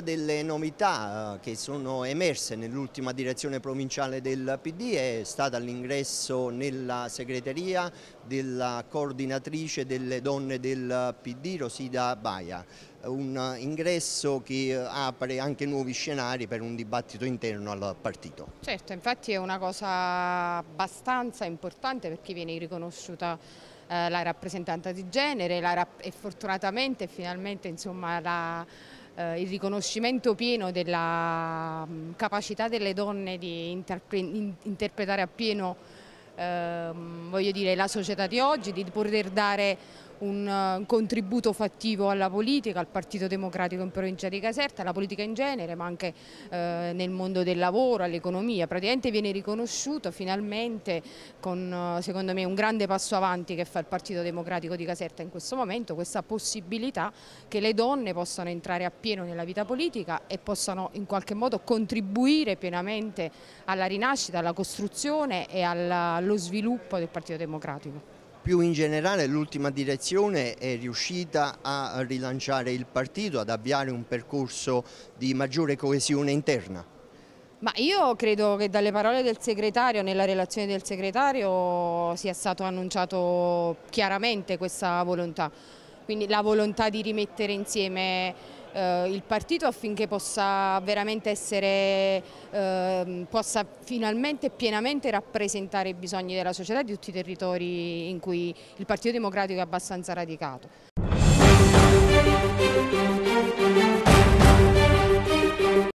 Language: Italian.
una delle novità eh, che sono emerse nell'ultima direzione provinciale del PD è stata l'ingresso nella segreteria della coordinatrice delle donne del PD, Rosida Baia un ingresso che apre anche nuovi scenari per un dibattito interno al partito. Certo, infatti è una cosa abbastanza importante perché viene riconosciuta eh, la rappresentanza di genere la, e fortunatamente finalmente insomma, la eh, il riconoscimento pieno della mm, capacità delle donne di interpre interpretare appieno ehm, dire, la società di oggi, di poter dare un eh, contributo fattivo alla politica, al Partito Democratico in provincia di Caserta, alla politica in genere, ma anche eh, nel mondo del lavoro, all'economia. Praticamente viene riconosciuto finalmente con, eh, secondo me, un grande passo avanti che fa il Partito Democratico di Caserta in questo momento, questa possibilità che le donne possano entrare appieno nella vita politica e possano in qualche modo contribuire pienamente alla rinascita, alla costruzione e allo sviluppo del Partito Democratico. Più in generale l'ultima direzione è riuscita a rilanciare il partito, ad avviare un percorso di maggiore coesione interna? Ma io credo che dalle parole del segretario, nella relazione del segretario, sia stato annunciato chiaramente questa volontà, quindi la volontà di rimettere insieme eh, il partito affinché possa veramente essere, eh, possa finalmente pienamente rappresentare i bisogni della società e di tutti i territori in cui il Partito Democratico è abbastanza radicato.